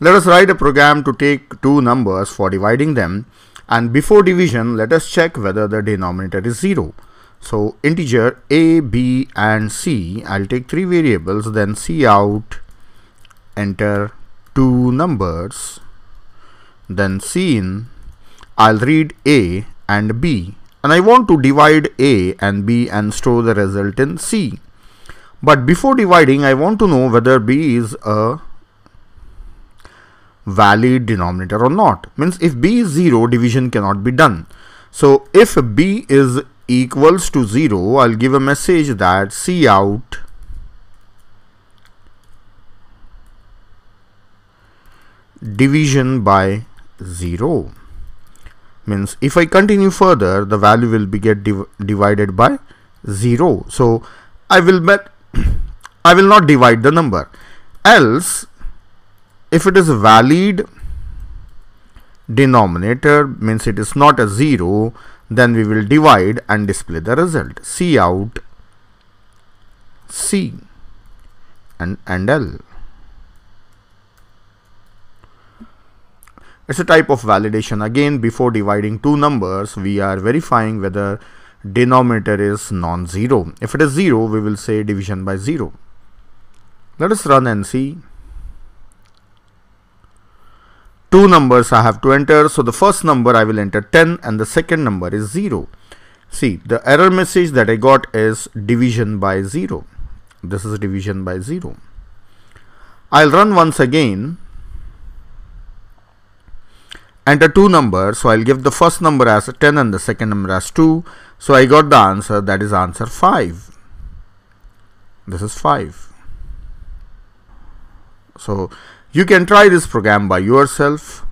Let us write a program to take two numbers for dividing them and before division let us check whether the denominator is 0. So integer a, b and c I'll take three variables then c out enter two numbers then c in I'll read a and b and I want to divide a and b and store the result in c. But before dividing I want to know whether b is a valid denominator or not. Means if b is 0, division cannot be done. So if b is equals to 0, I'll give a message that out division by 0 means if I continue further the value will be get div divided by 0 so I will bet I will not divide the number else if it is a valid denominator means it is not a 0 then we will divide and display the result C out C and, and L. It's a type of validation again before dividing two numbers we are verifying whether denominator is non-zero. If it is 0 we will say division by 0. Let us run and see two numbers I have to enter. So the first number I will enter 10 and the second number is 0. See the error message that I got is division by 0. This is division by 0. I'll run once again. Enter two numbers. So I'll give the first number as 10 and the second number as 2. So I got the answer that is answer 5. This is 5 so you can try this program by yourself